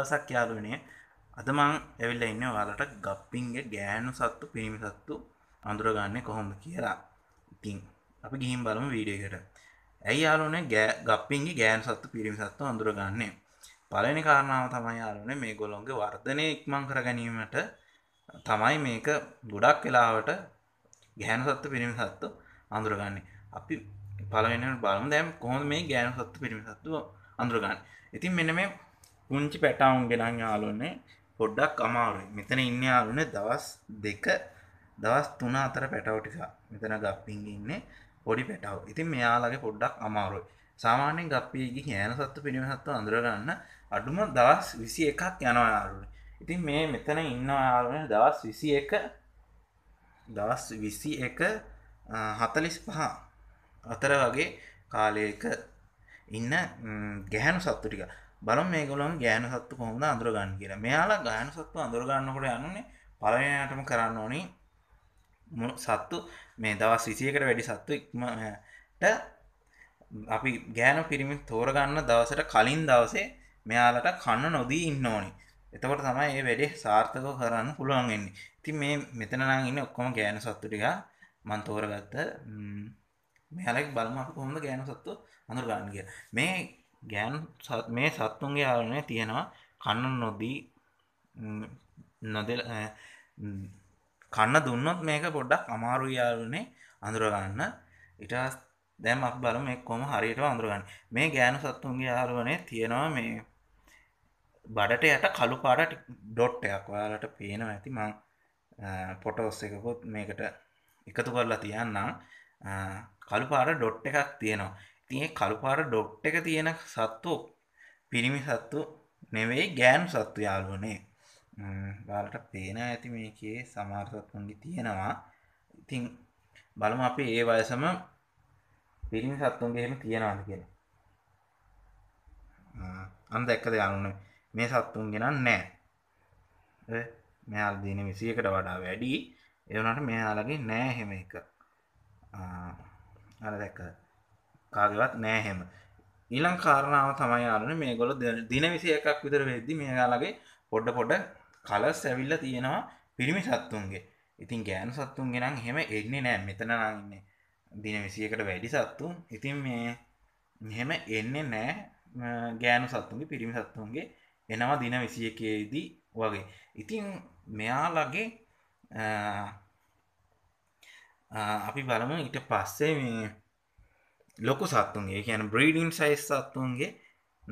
දසක් යාලුවනේ අදමං ඇවිල්ල ඉන්න ඔයාලට ගප්පින්ගේ ගෑනු සත්තු පිරිමි සත්තු අඳුරගන්න කොහොම කියලා ඉතින් අපි ගිහිම් බලම වීඩියකට ඇයි යාලුනේ ගෑ ගප්පින්ගේ ගෑන් සත්තු පිරිමි සත්තු අඳුරගන්නේ පලනි කාරණාව තමයි යාලුනේ මේ ගොලොන්ගේ වර්ධනය ඉක්මං කර ගැනීමට තමයි මේක ගොඩක් වෙලාවට ගෑනු සත්තු පිරිමි සත්තු අඳුරගන්නේ අපි පලවෙන බලම් දැම් කොහොම මේ ගෑනු සත්තු පිරිමි සත්තු අඳුරගන්න ඉතින් මෙන මේ පුංචි පැටවුන් ගෙනන් යාලුවනේ පොඩ්ඩක් අමාරුයි මෙතන ඉන්න යාලුනේ දවස් දෙක දවස් තුන අතර පැටව ටිකා මෙතන ගප්පින් ඉන්නේ පොඩි පැටව. ඉතින් මෙයාලගේ පොඩ්ඩක් අමාරුයි. සාමාන්‍යයෙන් ගප්පිගේ හෑන සත්තු පිළිවෙහත්ව අඳුර ගන්න අඩුම දවස් 21ක් යනවා යාළුවනේ. ඉතින් මේ මෙතන ඉන්න යාළුවනේ දවස් 21 දවස් 21 45 අතර වගේ කාලයක ඉන්න ගැහැණු සත්තු ටික. බලම් මේගොලන් ගෑන සත්තු කොහොමද අඳුරගන්න කියලා මෙයාලා ගෑන සත්තු අඳුරගන්නකොට යන්නේ පලනයටම කරන්න ඕනි සත්තු මේ දවස් විසියකට වැඩි සත්තු ඉක්මට අපි ගෑන පිරිමි තෝරගන්න දවසට කලින් දවසේ මෙයාලට කන්න නොදී ඉන්න ඕනි එතකොට තමයි ඒ වැඩේ සාර්ථක කරන්න පුළුවන්ගන්නේ ඉතින් මේ මෙතන නම් ඉන්න ඔක්කොම ගෑන සත්තුටික මන් තෝරගත්ත මෙයාලක් බලම කොහොමද ගෑන සත්තු අඳුරගන්න කිය මේ ගෑන් මේ සත්තුන්ගේ ආරණය තියෙනවා කන්න නොදී නොදෙල කන්න දුන්නත් මේක පොඩ්ඩක් අමාරු යාලුනේ අඳුරගන්න ඉටස් දැම් අප බලම එක්කොම හරියට අඳුරගන්න මේ ගෑනු සත්තුන්ගේ ආරුවනේ තියෙනවා මේ බඩට යට කළු පාට ඩොට්ටයක් ඔයාලට පේනවා ඇති මං පොටඔස් එකකොත් මේකට එකතු කරලා තියන්නම් කළු පාට ඩොට් එකක් තියෙනවා තිය කළුපාර ඩොට් එක තියෙන සත්තු පිරිමි සත්තු නෙවෙයි ගෑන් සත්තු යාලුවනේ බාලට පේන ඇති මේකේ සමාර්සත්තුන්ගි තියෙනවා ඉතිං බලම අපි ඒ වයසම පිරිමි සත්තුන්ගේම තියෙනවාද කියෙන අන් දැක්කද යනුන මේ සත්තුන් ගෙනන් නෑ මෙයාල් දීන විසියකට වඩා වැඩි එවනට මෙයාලගේ නෑහෙම එක අර දැක්කද කාගවත් නෑහෙම ඊළං කාරණාව තමයි අරන මේ ගොල දින විසි එකක් විතර වෙද්දි මේයාලගේ පොඩ්ඩ පොඩ කල සැවිල්ල තියෙනවා පිරිමි සත්තුන්ගේ ඉතින් ගෑන සත්තුන් ගෙනම් හෙම එන්නේ නෑ මෙතන නන්න දින විසියකට වැඩි සත්තුන් ඉතින් මේ මෙහෙම එන්නේ නෑ ගෑනු සත්තුන්ගේ පිරිමි සත්තුන්ගේ එනවා දින විසියකේදී වගේ ඉතින් මෙයාලගේ අපි බලමු ඊට පස්සේ මේ ලොකු සත්තුන්ගේ කියන බ්‍රීඩීම් සයිස් සත්තුන්ගේ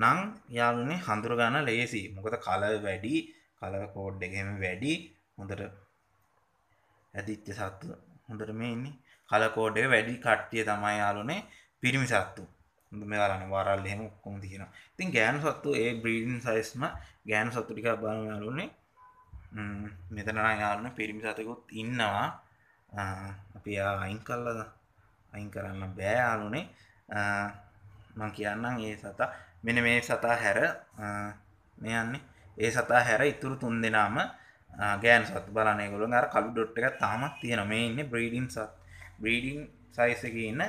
නං යාලුනේ හඳුරගන්න ලේසි මොකද කල වැඩි කලව කෝඩ් එකම වැඩි හොඳට ඇදිත්‍ය සත්තු හොඳට මේ ඉන්නේ කල කෝඩ්ඩ වැඩි කට්ටිය තමයි යාලුනේ පිරිමි සත්තු මෙලාන වරල් එහෙම ඔක්කොම තියෙනවා ඉතින් ගෑනු සත්තු ඒ බ්‍රීඩින් සයිස්ම ගෑනු සත්තු ටිකක් බලන යාලුනේ මෙතන නම් යාලුනේ පිරිමි සතෙකුත් ඉන්නවා අපි අයින් කළාද අයින් කරන්න බෑ යාලුනේ මං කියන්නම් ඒ සතා මෙන මේ සතා හැර මෙයන්නේ ඒ සතා හැර ඉතුරු තුන් දෙනාම ගෑන් සත් බලනය ගොල අර කලු ඩොට් එක තාමත් තියෙන මේ ඉන්න බ්‍රීඩිම් සත් බ්‍රීඩිම් සයිසක ඉන්න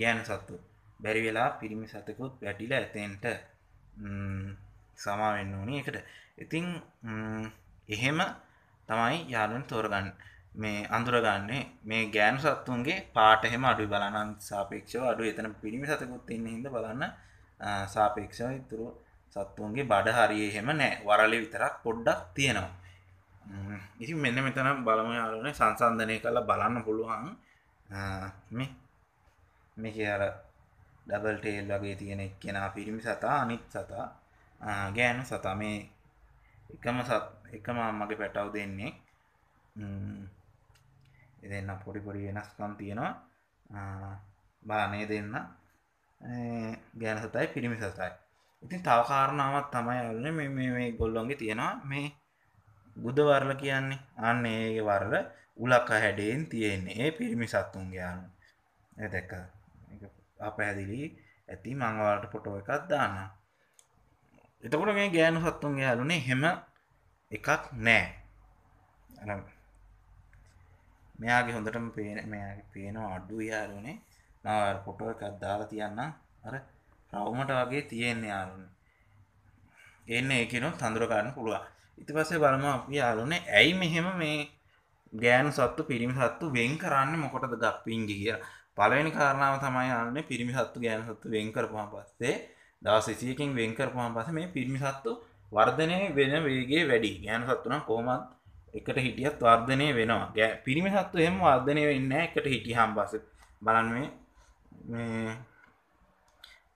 ගෑන සත්තු බැරි වෙලා පිරිමි සතකුත් වැටිල ඇතෙන්ට සමාවෙන්න ඕනි එකට ඉතිං එහෙම තමයි යාලුන් තෝරගන්න මේ අඳුරගන්නේ මේ ගෑනු සත්තුන්ගේ පාට එහෙම අඩුයි බලන්න සාපේක්ෂව අඩු එතන පිරිමි සතකුත් ඉන්න හින්දා බලන්න සාපේක්ෂව ඉතුරු සත්තුන්ගේ බඩ හරියේ එහෙම නැහැ වරලේ විතරක් පොඩ්ඩක් තියෙනවා ඉතින් මෙන්න මෙතන බලමු යාළුවනේ සංසන්දනය කරලා බලන්න පුළුවන් මේ මේක අර ඩබල් ටේල් වගේ තියෙන එක්කෙනා පිරිමි සතා අනිත් සතා ගෑනු සතා මේ එකම සත් එකම අම්මගේ පැටව දෙන්නේ දෙන්න පොඩිපොඩි වෙනස්කම් තියෙනවා බලනේ දෙන්න ගෑන සතයි පිරිමි සතයි ඉතින් තවකාරණාවත් තමයි අන්න මේ ගොල්ලොන්ගේ තියෙනවා මේ බුද්ධ වර්ල කියන්නේ අන්න ඒ වර්ල උලක්ක හැඩයෙන් තියෙන්නේ ඒ පිරිමි සත්තුන්ගේ අනු දැක්ක අපහැදිලි ඇති මංවලට පොටෝ එකක් දාන්න එතකොට මේ ගෑනු සත්තුන්ගේ අලුනේ හෙම එකක් නෑ මෙයාගේ හොඳටම පේන මෙයාගේ පේනවා අඩු යාළුනේ මම ෆොටෝ එකක් දාලා තියන්න අර රවුමට වගේ තියෙන්නේ යාළුනේ එන්නේ ඒකිනුත් හඳුර ගන්න පුළුවන් ඊට පස්සේ බලමු අපි යාළුනේ ඇයි මෙහෙම මේ ගෑනු සත්තු පිරිමි සත්තු වෙන් කරන්නේ මොකටද ගප්පින්ගේ කියලා පළවෙනි කාරණාව තමයි යාළුනේ පිරිමි සත්තු ගෑනු සත්තු වෙන් කරපුවාන් පස්සේ දවස් 20කින් වෙන් කරපුවාන් පස්සේ මේ පිරිමි සත්තු වර්ධනය වෙන වේගය වැඩි ගෑනු සත්තු නම් කොහොමද එකට හිටියත් වර්ධනය වෙනවා ගෑ පිරිමි සත්තු එහෙම වර්ධනය වෙන්න එකට හිටිය හම්බස බලන් මේ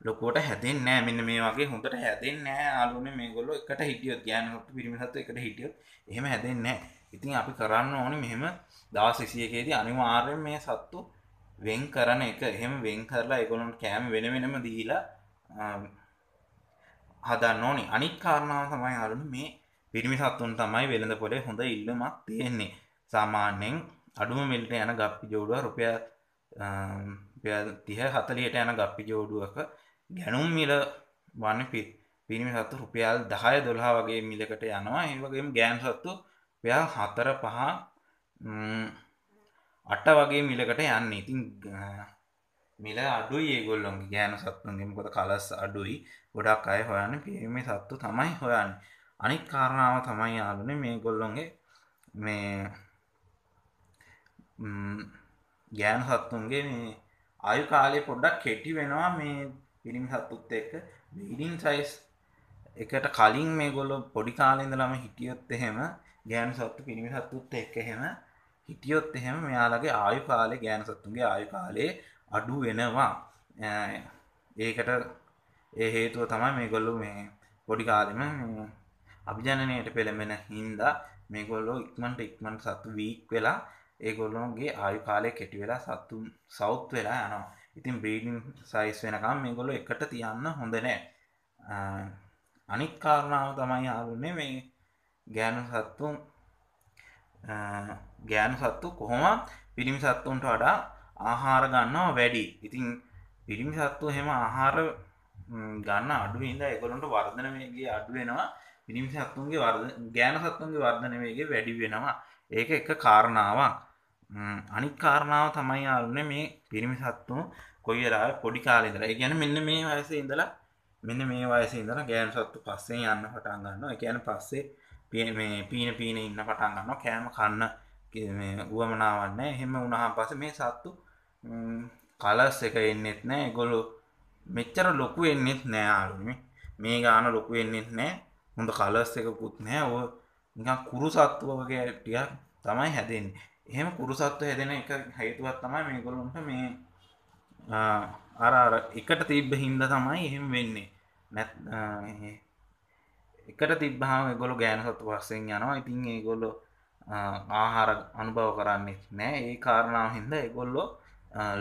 ලොකෝට හැදෙන් නෑ මෙන්න මේ වගේ හොඳට හැදෙන් නෑ අලුන මේගොල්ලො එකට හිටියොත් ගෑන හොට පිරිමිසත්තු එකට හිටියොත් එහෙම හැදෙන් නෑ ඉතින් අපි කරන්න ඕන මෙහෙම දවස් සිසියකේදී අනිවාර්යෙන් මේ සත්තු වෙන් කරන එක එහෙම වෙන් කරලා ඒගොල්ලන්ට කෑම වෙන වෙනම දීලා හදන්න ඕනේ අනිත් කාරණාව තමයි අරුණ මේ පිරිමි සත්තුන් තමයි වෙළඳ පොලේ හොඳ ඉල්ලුමක් තියෙන්නේ සාමාන්‍යෙන් අඩුම මිල්ට යන ගප්පි ජෝඩුව රුපය තිහ හතලියට යන ගප්පි ජෝඩුවක ගැනුම් මිල වන්න පි පිරිමි සත්තු රුපියල් දහය දොල්හා වගේ මිලකට යනවා ඒවගේම ගෑන් සත්තු පයා හතර පහ අට වගේ මිලකට යන්න ඉතින් මිල අඩුයි ඒගොල්ලොන් ගෑන සත්තුන්ගේ මොකද කලස් අඩුයි ගොඩක් අය හොයන්න පිරිමි සත්තු තමයි හොයන්න අනිත් කාරණාව තමයි යාලුනේ මේ ගොල්ලොන්ගේ මේ ගෑන් සත්තුන්ගේ මේ ආයු කාලය පොඩ්ඩක් කෙටි වෙනවා මේ පිරිමි සත්තුත් එක්ක බීඩින් සයිස් එකට කලින් මේ ගොල්ලො පොඩි කාලෙඳලම හිටියොත් එහෙම ගෑනු සත්තු පිරිමි සත්තුත් එක්ක එහෙම හිටියොත් එහෙම මෙයාලගේ ආයු කාලය ගෑන සත්තුන්ගේ ආයු කාලයේ අඩු වෙනවා ඒකට ඒ හේතුව තමයි මේ ගොල්ලු මේ පොඩි කාලෙම අභිජනනයට පෙළඹෙන හින්දා මේගොල්ලෝ ඉක්මන්ට ඉක්මන් සත්තු වීක් වෙලා ඒගොල්ලොන්ගේ ආයු කාලය කෙටි වෙලා සත්තු සෞත් වෙලා යනවා ඉතින් බ්‍රීඩින් සයිස් වෙනකම් මේගොල්ලො එකට තියන්න හොඳනෑ අනිත් කාරණාව තමයි ආලුන්නේ මේ ගෑනු සත්තුන් ගෑනු සත්තු කොහොම පිරිමි සත්තුන්ට වඩා ආහාර ගන්නවා වැඩි ඉතින් පිරිමි සත්තු හෙම ආහාර ගන්න අඩුවින්ද එකොළොන්ට වර්ධන වේගේ අඩුවෙනවා පිනිමි සත්තුන්ගේ වර්ධ ගෑන සත්තුන්ගේ වර්ධන වේගේ වැඩි වෙනවා ඒක එක කාරණාවක් අනික් කාරණාව තමයි අරුණ මේ පිරිමි සත්තුන් කොයි වෙලාවෙ පොඩි කාලේ ඉඳලා ඒ කියන්නේ මෙන්න මේ වයසේ ඉඳලා මෙන්න මේ වයසේ ඉඳලා ගෑන සත්තු පස්සේ යන්න පටන් ගන්නවා ඒ කියන්නේ පස්සේ පියන මේ පීන පීන ඉන්න පටන් ගන්නවා කෑම කන්න මේ උවමනාවක් නැහැ එහෙම වුණාන් පස්සේ මේ සත්තු කලස් එක එන්නෙත් නැහැ ඒගොල්ලෝ මෙච්චර ලොකු එන්නෙත් නැහැ ආලුනේ මේ ගාන ලොකු එන්නෙත් නැහැ හොඳ කලස් එකකුත් නෑ ඕ නිකන් කුරු සත්ව වගේ ටිකක් තමයි හැදෙන්නේ. එහෙම කුරු සත්ව හැදෙන එක හේතුවක් තමයි මේගොල්ලන්ට මේ අර අර එකට තිබ්බ හින්දා තමයි එහෙම වෙන්නේ. නැත් එකට තිබ්බහම ඒගොල්ලෝ ගෑන සත්ව පස්සෙන් යනවා. ඉතින් ඒගොල්ලෝ ආහාර අනුභව කරන්නේ නෑ. ඒ කාරණාව හින්දා ඒගොල්ලෝ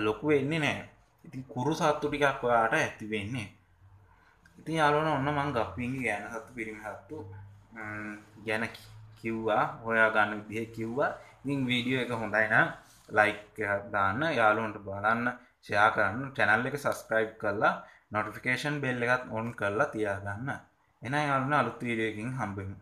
ලොකු වෙන්නේ නෑ. ඉතින් කුරු සත්තු ටිකක් ඔයාට ඇති වෙන්නේ. ඉතින් යාලුවන ඔන්න මං ගක්වින්ගේ ගෑන සත්තු පිරිමිහත්තු ගැන කිව්වා හොයා ගන්න විදිහ කිව්වා ඉතින් වීඩියෝ එක හොඳයින ලයික් දාන්න යාලුවන්ට බලන්න ෂයා කරන්න චැනල් එක සස්ක්‍රයිබ් කරලා නොටිෆිකේෂන් බෙල්ල එකත් ඔොන් කරලා තියාගන්න එන යාලුන අලුත් වීඩියකින් හම්බෙමු